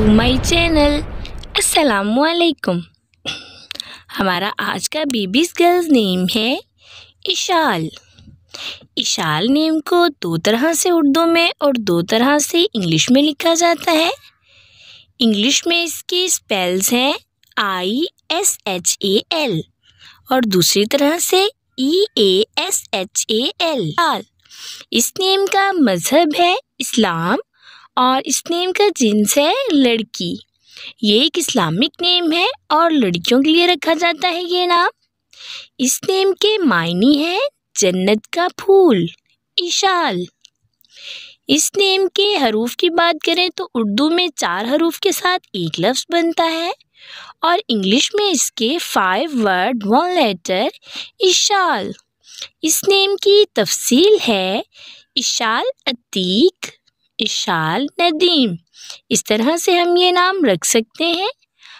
to my channel वालेकुम हमारा आज का बेबीज गर्ल्स नेम है इशाल इशाल नेम को दो तरह से उर्दू में और दो तरह से इंग्लिश में लिखा जाता है इंग्लिश में इसके स्पेल्स हैं I S H A L और दूसरी तरह से E A S H A L इस नेम का मज़हब है इस्लाम और इस नेम का जिन्स है लड़की ये एक इस्लामिक नेम है और लड़कियों के लिए रखा जाता है ये नाम इस नेम के मायने हैं जन्नत का फूल इशाल इस नेम के हरूफ की बात करें तो उर्दू में चार हरूफ के साथ एक लफ्ज़ बनता है और इंग्लिश में इसके five word one letter Ishal इस नेम की तफसील है इशाल अतीक इशाल नदीम इस तरह से हम ये नाम रख सकते हैं